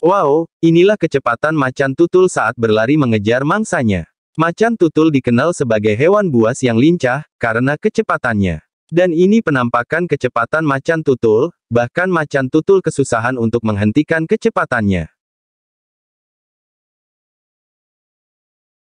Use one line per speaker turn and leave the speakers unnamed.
Wow, inilah kecepatan macan tutul saat berlari mengejar mangsanya. Macan tutul dikenal sebagai hewan buas yang lincah, karena kecepatannya. Dan ini penampakan kecepatan macan tutul, bahkan macan tutul kesusahan untuk menghentikan kecepatannya.